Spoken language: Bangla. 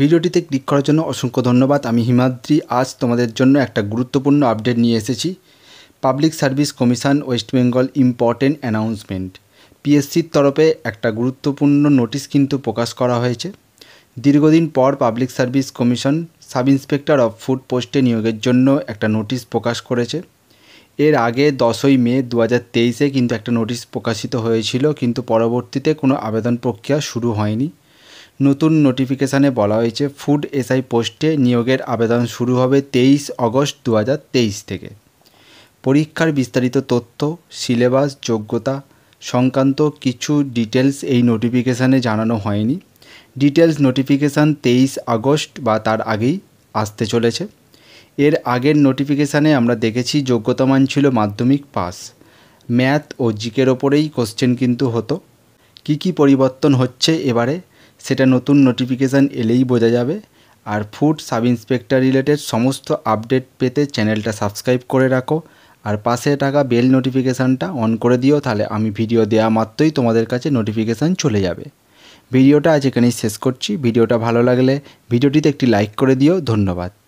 ভিডিওটিতে ক্লিক করার জন্য অসংখ্য ধন্যবাদ আমি হিমাদ্রি আজ তোমাদের জন্য একটা গুরুত্বপূর্ণ আপডেট নিয়ে এসেছি public service commission West Bengal important announcement পিএসসির তরফে একটা গুরুত্বপূর্ণ নোটিশ কিন্তু প্রকাশ করা হয়েছে দীর্ঘদিন পর public service commission sub inspector of food পোস্টে নিয়োগের জন্য একটা নোটিশ প্রকাশ করেছে এর আগে দশই মে দু হাজার তেইশে কিন্তু একটা নোটিশ প্রকাশিত হয়েছিল কিন্তু পরবর্তীতে কোনো আবেদন প্রক্রিয়া শুরু হয়নি নতুন নোটিফিকেশানে বলা হয়েছে ফুড এসআই পোস্টে নিয়োগের আবেদন শুরু হবে তেইশ অগস্ট দু থেকে পরীক্ষার বিস্তারিত তথ্য সিলেবাস যোগ্যতা সংক্রান্ত কিছু ডিটেলস এই নোটিফিকেশানে জানানো হয়নি ডিটেলস নোটিফিকেশান তেইশ আগস্ট বা তার আগেই আসতে চলেছে এর আগের নোটিফিকেশানে আমরা দেখেছি যোগ্যতা মান ছিল মাধ্যমিক পাস ম্যাথ ও জিকের ওপরেই কোশ্চেন কিন্তু হতো কি কি পরিবর্তন হচ্ছে এবারে সেটা নতুন নোটিফিকেশান এলেই বোঝা যাবে আর ফুড সাব ইন্সপেক্টর রিলেটেড সমস্ত আপডেট পেতে চ্যানেলটা সাবস্ক্রাইব করে রাখো আর পাশে টাকা বেল নোটিফিকেশানটা অন করে দিও তাহলে আমি ভিডিও দেওয়া মাত্রই তোমাদের কাছে নোটিফিকেশান চলে যাবে ভিডিওটা আজ এখানেই শেষ করছি ভিডিওটা ভালো লাগলে ভিডিওটিতে একটি লাইক করে দিও ধন্যবাদ